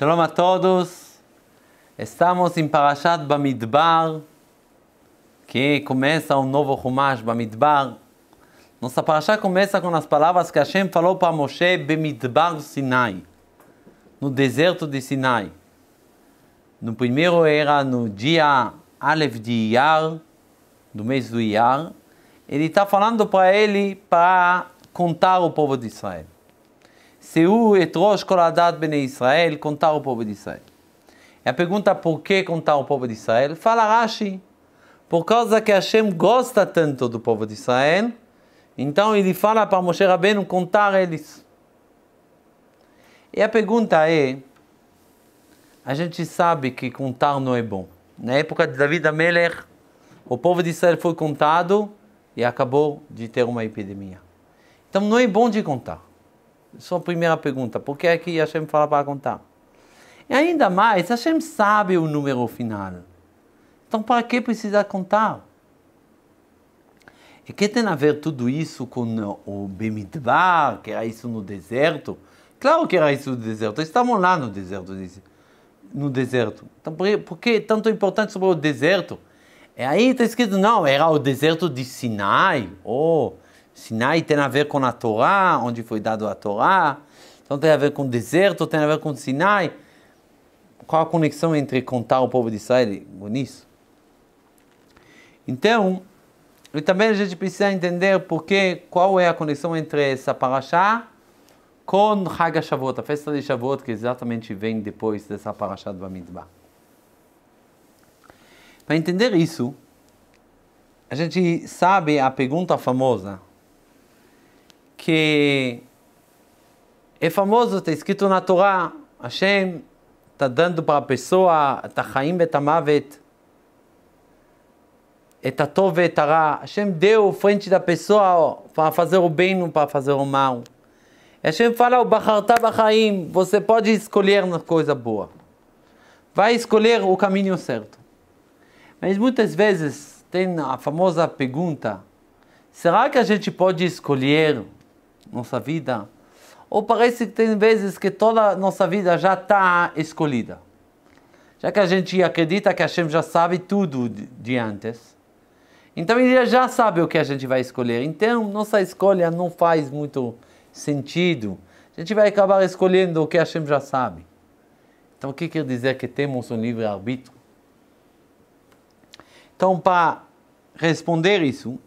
Shalom a todos. Estamos em Parashat Bamidbar, que começa um novo Humash Bamidbar. Nossa Parashat começa com as palavras que Hashem falou para Moshe Bamidbar Sinai, no deserto de Sinai. No primeiro era no dia Aleph de Iyar, do mês do Iyar. Ele está falando para ele para contar o povo de Israel. Seu et Rosh Koladat ben Israel, contar o povo de Israel. E a pergunta por que contar o povo de Israel? Fala Rashi. Por causa que Hashem gosta tanto do povo de Israel, então ele fala para Moshe Rabbeinu contar eles. E a pergunta é, a gente sabe que contar não é bom. Na época de David Meller, o povo de Israel foi contado e acabou de ter uma epidemia. Então não é bom de contar. Só a primeira pergunta, por que é que Hashem fala para contar? E ainda mais, Hashem sabe o número final. Então, para que precisa contar? E que tem a ver tudo isso com o Bemidbar, que era isso no deserto? Claro que era isso no deserto, estavam lá no deserto. No deserto. Então, por que é tanto importante sobre o deserto? E é, aí está escrito, não, era o deserto de Sinai, ou oh, Sinai tem a ver com a Torá, onde foi dado a Torá. Então tem a ver com o deserto, tem a ver com Sinai. Qual a conexão entre contar o povo de Israel nisso? Então, e também a gente precisa entender porque, qual é a conexão entre essa paraxá com Hag Shavuot, a festa de Shavuot, que exatamente vem depois dessa paraxá do Bamidbar. Para entender isso, a gente sabe a pergunta famosa que é famoso, está escrito na Torá, Hashem está dando para a pessoa, Tachaim Betamavet, Etatov Etará, Hashem deu frente da pessoa para fazer o bem, não para fazer o mal. Hashem fala, o Bacharta Bachaim, você pode escolher uma coisa boa. Vai escolher o caminho certo. Mas muitas vezes tem a famosa pergunta, será que a gente pode escolher nossa vida, ou parece que tem vezes que toda a nossa vida já está escolhida. Já que a gente acredita que Hashem já sabe tudo de antes, então ele já sabe o que a gente vai escolher. Então nossa escolha não faz muito sentido. A gente vai acabar escolhendo o que Hashem já sabe. Então o que quer dizer que temos um livre-arbítrio? Então, para responder isso,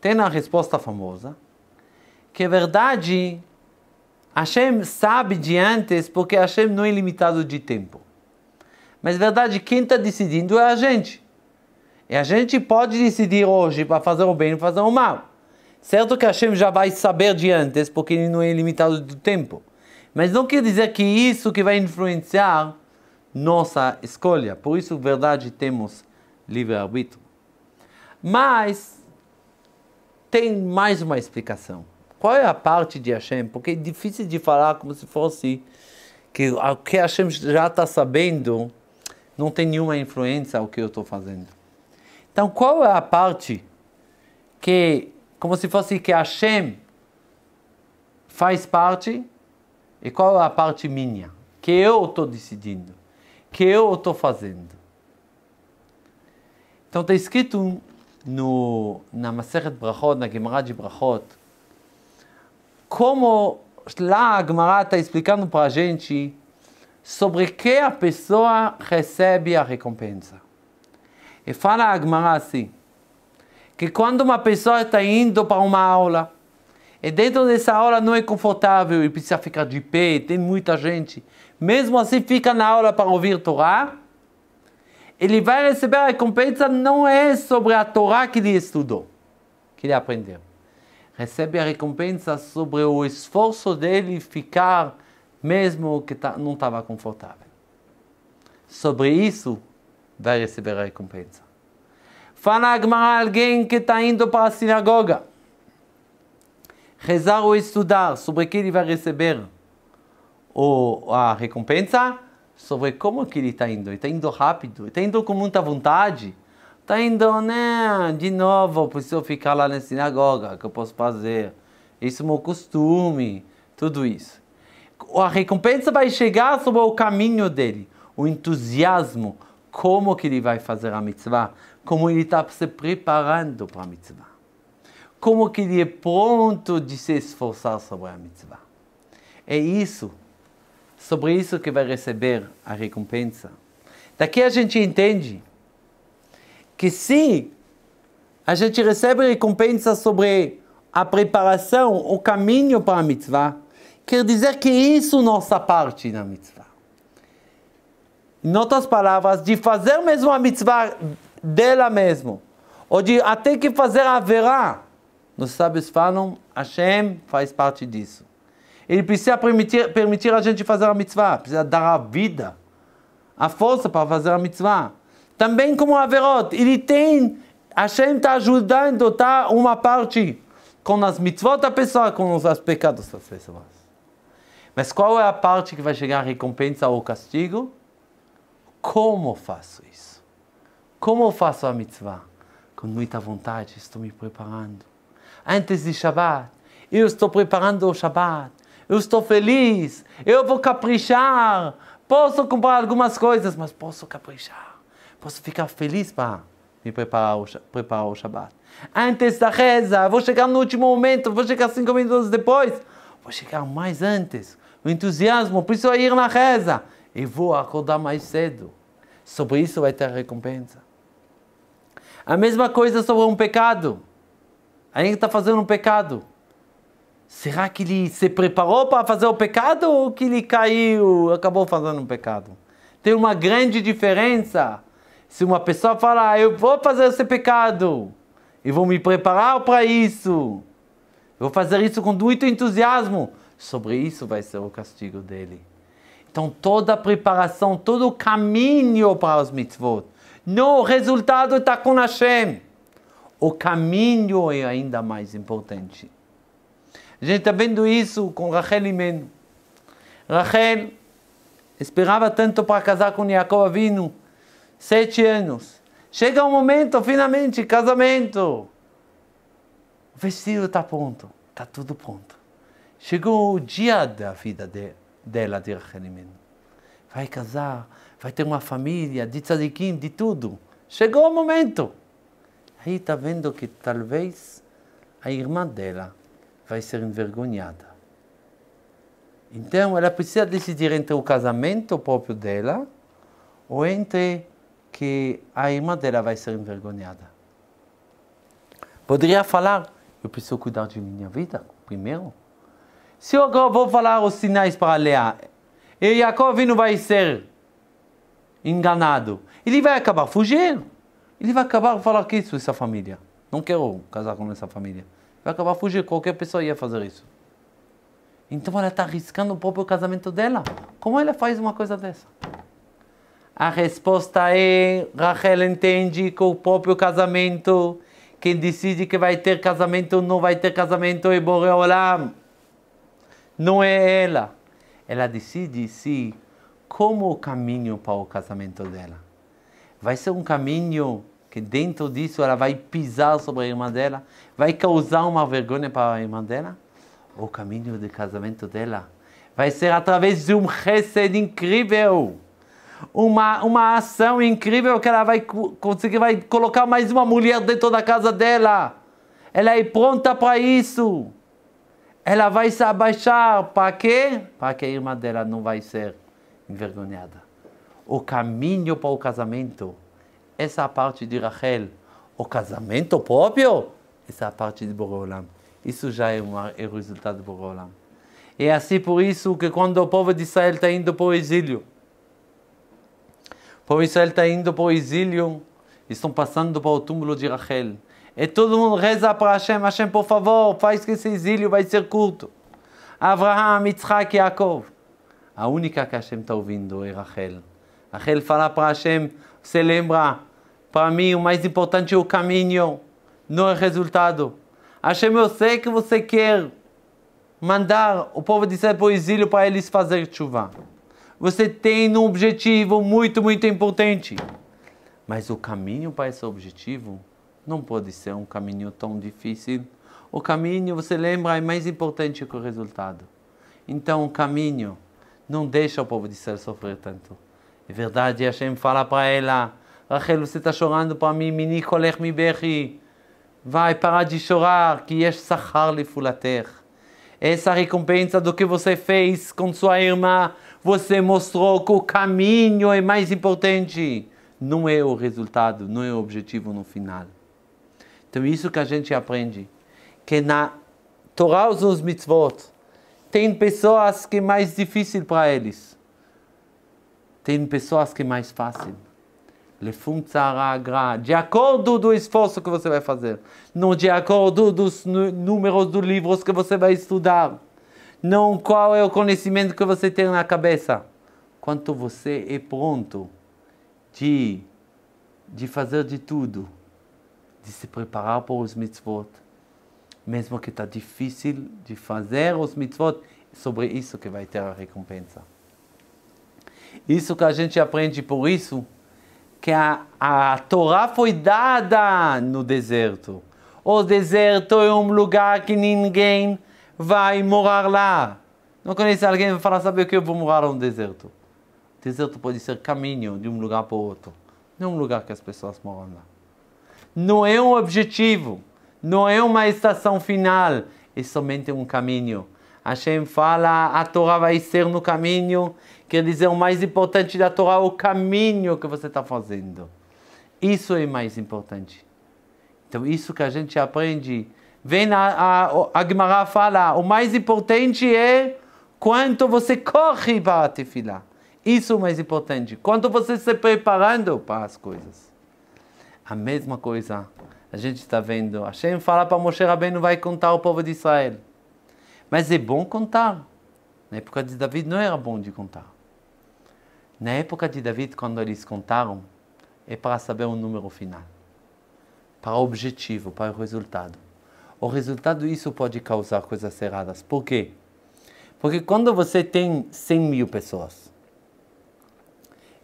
tem a resposta famosa que é verdade, Hashem sabe de antes, porque Hashem não é limitado de tempo. Mas é verdade, quem está decidindo é a gente. E a gente pode decidir hoje para fazer o bem ou fazer o mal. Certo que Hashem já vai saber de antes, porque ele não é limitado de tempo. Mas não quer dizer que isso que vai influenciar nossa escolha. Por isso, verdade, temos livre-arbítrio. Mas tem mais uma explicação. Qual é a parte de Hashem? Porque é difícil de falar como se fosse que o que Hashem já está sabendo não tem nenhuma influência ao que eu estou fazendo. Então, qual é a parte que, como se fosse que Hashem faz parte e qual é a parte minha, que eu estou decidindo, que eu estou fazendo? Então, está escrito no, na Maseret Brachot, na Gemara de Brachot, como lá a Gemara está explicando para a gente sobre que a pessoa recebe a recompensa. E fala a Gemara assim, que quando uma pessoa está indo para uma aula, e dentro dessa aula não é confortável e precisa ficar de pé, tem muita gente, mesmo assim fica na aula para ouvir Torá, ele vai receber a recompensa não é sobre a Torá que ele estudou, que ele aprendeu recebe a recompensa sobre o esforço dele ficar mesmo que tá, não estava confortável. Sobre isso, vai receber a recompensa. Fala Agmará, alguém que está indo para a sinagoga. Rezar ou estudar, sobre que ele vai receber o, a recompensa? Sobre como que ele está indo. Ele está indo rápido, ele está indo com muita vontade. Tá indo, então, né? De novo, para o ficar lá na sinagoga, que eu posso fazer. Isso é meu costume, tudo isso. A recompensa vai chegar sobre o caminho dele, o entusiasmo, como que ele vai fazer a mitzvah, como ele está se preparando para a mitzvah, como que ele é pronto de se esforçar sobre a mitzvah. É isso, sobre isso que vai receber a recompensa. Daqui a gente entende que se a gente recebe recompensa sobre a preparação, o caminho para a mitzvah, quer dizer que isso é nossa parte na mitzvah. Em outras palavras, de fazer mesmo a mitzvah dela mesmo, ou de até que fazer a verá. Nos sábios falam, Hashem faz parte disso. Ele precisa permitir, permitir a gente fazer a mitzvah, precisa dar a vida, a força para fazer a mitzvah também como Averot. Ele tem, Hashem está ajudando, tá uma parte com as mitzvot da pessoa, com os pecados das pessoas. Mas qual é a parte que vai chegar a recompensa ou castigo? Como faço isso? Como faço a mitzvah? Com muita vontade, estou me preparando. Antes de Shabbat, eu estou preparando o Shabbat. Eu estou feliz, eu vou caprichar. Posso comprar algumas coisas, mas posso caprichar posso ficar feliz para me preparar o, preparar o Shabat. Antes da reza, vou chegar no último momento, vou chegar cinco minutos depois, vou chegar mais antes. O entusiasmo, preciso ir na reza e vou acordar mais cedo. Sobre isso vai ter recompensa. A mesma coisa sobre um pecado. Alguém está fazendo um pecado. Será que ele se preparou para fazer o pecado ou que ele caiu, acabou fazendo um pecado? Tem uma grande diferença se uma pessoa falar, ah, eu vou fazer esse pecado, e vou me preparar para isso, vou fazer isso com muito entusiasmo, sobre isso vai ser o castigo dele. Então, toda a preparação, todo o caminho para os mitzvot, não o resultado está com Hashem. O caminho é ainda mais importante. A gente está vendo isso com Rachel e Meno. Rachel esperava tanto para casar com Jacob Avinu, sete anos. Chega o um momento, finalmente, casamento. O vestido está pronto, está tudo pronto. Chegou o dia da vida de, dela de arrependimento. Vai casar, vai ter uma família, de tzadikim, de tudo. Chegou o momento. Aí está vendo que talvez a irmã dela vai ser envergonhada. Então ela precisa decidir entre o casamento próprio dela ou entre que a irmã dela vai ser envergonhada. Poderia falar, eu preciso cuidar de minha vida primeiro. Se eu vou falar os sinais para Leá, e Jacob não vai ser enganado, ele vai acabar fugindo. Ele vai acabar falar que isso, essa família. Não quero casar com essa família. Vai acabar fugindo, qualquer pessoa ia fazer isso. Então ela está arriscando o próprio casamento dela. Como ela faz uma coisa dessa? A resposta é: Rachel entende que o próprio casamento, quem decide que vai ter casamento ou não vai ter casamento é Boreolam. Não é ela. Ela decide se como o caminho para o casamento dela. Vai ser um caminho que dentro disso ela vai pisar sobre a irmã dela, vai causar uma vergonha para a irmã dela? O caminho de casamento dela vai ser através de um reset incrível uma, uma ação incrível que ela vai conseguir vai colocar mais uma mulher dentro da casa dela. Ela é pronta para isso. Ela vai se abaixar. Para quê? Para que a irmã dela não vai ser envergonhada. O caminho para o casamento, essa é parte de Rachel. O casamento próprio, essa é parte de Borolam. Isso já é, uma, é o resultado de Borolam. É assim por isso que quando o povo de Israel está indo para o exílio, Povo Israel está indo para o exílio, estão passando para o túmulo de Rachel. E todo mundo reza para Hashem, Hashem, por favor, faz que esse exílio vai ser curto. Abraham, Yitzhak e Yaakov. A única que Hashem está ouvindo é Rachel. Rachel fala para Hashem, você lembra, para mim o mais importante é o caminho, não é o resultado. Hashem, eu sei que você quer mandar o povo de Israel para o exílio para eles fazerem chuva. Você tem um objetivo muito, muito importante. Mas o caminho para esse objetivo não pode ser um caminho tão difícil. O caminho, você lembra, é mais importante que o resultado. Então, o caminho não deixa o povo de Israel sofrer tanto. É verdade, Hashem fala para ela: Rachel, você está chorando para mim, mini mi berri. Vai parar de chorar, que yesh é sachar lifulater essa recompensa do que você fez com sua irmã. Você mostrou que o caminho é mais importante. Não é o resultado, não é o objetivo no final. Então, isso que a gente aprende. Que na Torá, os mitzvot, tem pessoas que é mais difícil para eles. Tem pessoas que é mais fácil le De acordo do esforço que você vai fazer. Não de acordo dos números dos livros que você vai estudar. Não qual é o conhecimento que você tem na cabeça. Quanto você é pronto de, de fazer de tudo. De se preparar para os mitzvot. Mesmo que está difícil de fazer os mitzvot. É sobre isso que vai ter a recompensa. Isso que a gente aprende por isso que a, a Torá foi dada no deserto. O deserto é um lugar que ninguém vai morar lá. Não conhece alguém que fala, sabe o que eu vou morar no deserto? O deserto pode ser caminho de um lugar para o outro. Não é um lugar que as pessoas moram lá. Não é um objetivo, não é uma estação final, é somente um caminho Hashem fala, a Torá vai ser no caminho. Quer dizer, o mais importante da Torá é o caminho que você está fazendo. Isso é mais importante. Então, isso que a gente aprende. Vem a, a, a Gemara fala, o mais importante é quanto você corre para a tefilá. Isso é o mais importante. Quanto você se preparando para as coisas. A mesma coisa a gente está vendo. Hashem fala para Moshe Rabbeinu, vai contar ao povo de Israel. Mas é bom contar. Na época de Davi não era bom de contar. Na época de Davi, quando eles contaram, é para saber o número final, para o objetivo, para o resultado. O resultado isso pode causar coisas erradas. Por quê? Porque quando você tem 100 mil pessoas,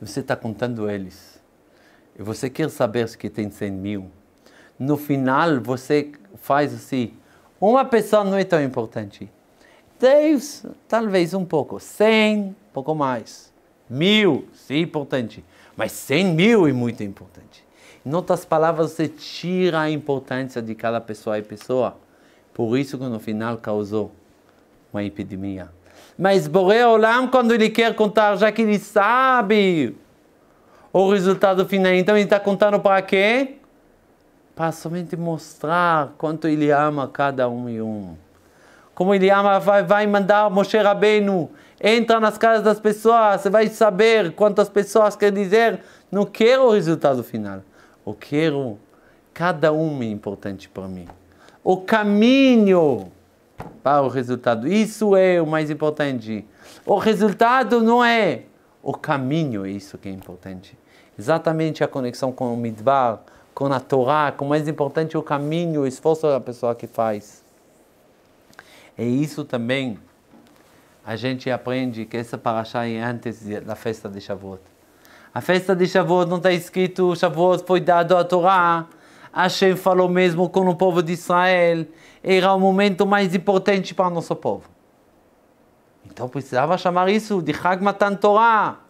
você está contando eles, e você quer saber se que tem 100 mil, no final você faz assim, uma pessoa não é tão importante. Deus, talvez um pouco. Cem, pouco mais. Mil, sim, importante. Mas cem mil é muito importante. Em outras palavras, você tira a importância de cada pessoa e pessoa. Por isso que no final causou uma epidemia. Mas Boré Lam quando ele quer contar, já que ele sabe o resultado final, então ele está contando para quê? para somente mostrar quanto ele ama cada um e um. Como ele ama, vai, vai mandar Moshe Rabbeinu, entra nas casas das pessoas, você vai saber quantas pessoas quer dizer, não quero o resultado final, eu quero cada um é importante para mim. O caminho para o resultado, isso é o mais importante. O resultado não é o caminho, é isso que é importante. Exatamente a conexão com o Midbar, com a Torá, o mais importante o caminho, o esforço da pessoa que faz. E isso também a gente aprende que essa paraxá é antes da festa de Shavuot. A festa de Shavuot não está escrito, Shavuot foi dado à Torá. Hashem falou mesmo com o povo de Israel. Era o momento mais importante para o nosso povo. Então precisava chamar isso de Chag Matan Torah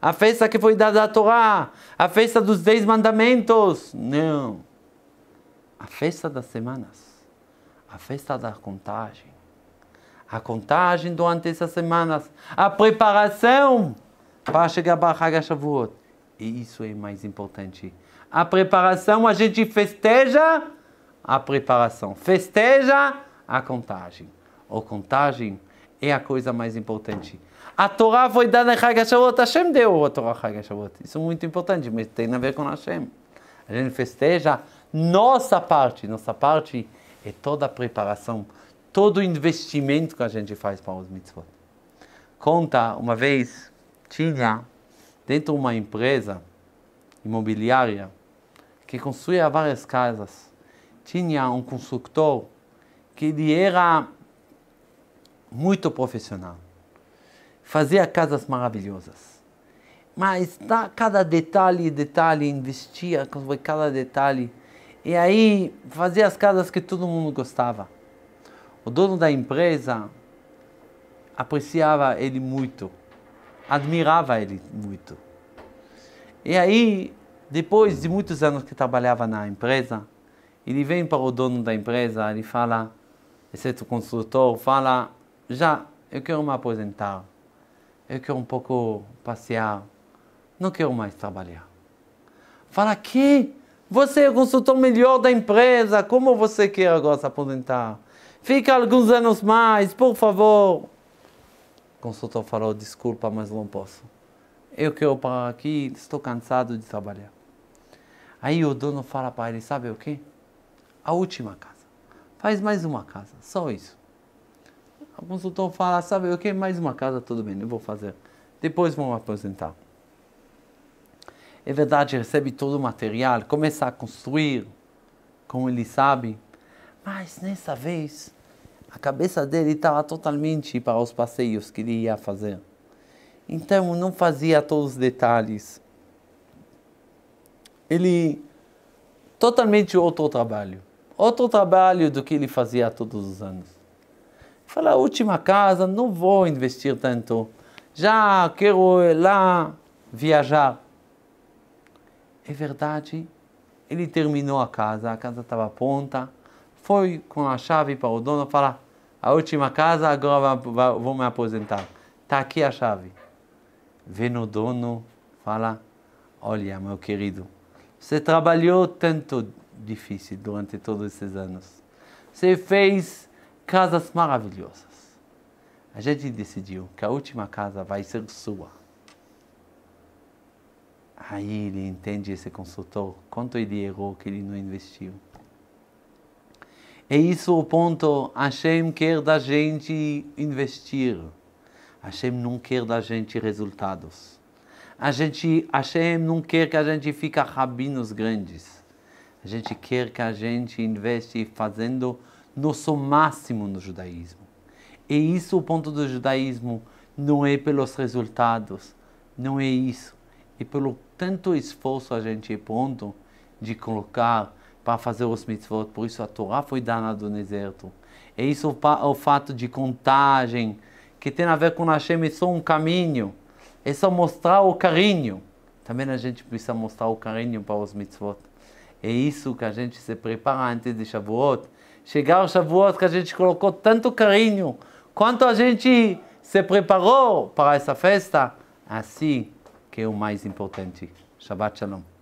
a festa que foi dada à Torá, a festa dos dez mandamentos. Não. A festa das semanas, a festa da contagem, a contagem durante essas semanas, a preparação para chegar a Hagashavuot. E isso é mais importante. A preparação, a gente festeja a preparação, festeja a contagem. A contagem é a coisa mais importante. A Torá foi dada em Chag HaShavuot. Hashem deu a Torá Chag HaShavuot. Isso é muito importante, mas tem a ver com Hashem. A gente festeja nossa parte. Nossa parte é toda a preparação, todo o investimento que a gente faz para os mitzvot. Conta, uma vez, tinha dentro de uma empresa imobiliária que construía várias casas. Tinha um construtor que ele era muito profissional fazia casas maravilhosas. Mas tá, cada detalhe, detalhe, investia, cada detalhe. E aí fazia as casas que todo mundo gostava. O dono da empresa apreciava ele muito, admirava ele muito. E aí, depois de muitos anos que trabalhava na empresa, ele vem para o dono da empresa, ele fala, é o consultor, fala, já, eu quero me aposentar eu quero um pouco passear, não quero mais trabalhar. Fala que você é o consultor melhor da empresa, como você quer agora se aposentar? Fica alguns anos mais, por favor. O consultor falou, desculpa, mas não posso. Eu quero parar aqui, estou cansado de trabalhar. Aí o dono fala para ele, sabe o quê? A última casa. Faz mais uma casa, só isso. O consultor fala, sabe, eu quero mais uma casa, tudo bem, eu vou fazer. Depois vão aposentar. É verdade, recebe todo o material, começa a construir, como ele sabe. Mas nessa vez, a cabeça dele estava totalmente para os passeios que ele ia fazer. Então, não fazia todos os detalhes. Ele totalmente outro trabalho. Outro trabalho do que ele fazia todos os anos. Fala, última casa, não vou investir tanto. Já quero ir lá viajar. É verdade, ele terminou a casa, a casa estava pronta. Foi com a chave para o dono falar: a última casa, agora vou me aposentar. Está aqui a chave. Vem o dono, fala: olha, meu querido, você trabalhou tanto difícil durante todos esses anos. Você fez casas maravilhosas. A gente decidiu que a última casa vai ser sua. Aí ele entende esse consultor, quanto ele errou que ele não investiu. É isso o ponto, Hashem quer da gente investir. Hashem não quer da gente resultados. A gente, Hashem não quer que a gente fique rabinos grandes. A gente quer que a gente investe fazendo no som máximo no judaísmo. E isso o ponto do judaísmo não é pelos resultados, não é isso. e pelo tanto esforço a gente é pronto de colocar para fazer os mitzvot. Por isso a Torá foi dada no deserto. É isso o fato de contagem, que tem a ver com Hashem, é só um caminho. É só mostrar o carinho. Também a gente precisa mostrar o carinho para os mitzvot. É isso que a gente se prepara antes de Shavuot chegar o Shavuot que a gente colocou tanto carinho, quanto a gente se preparou para essa festa, assim que é o mais importante. Shabbat Shalom.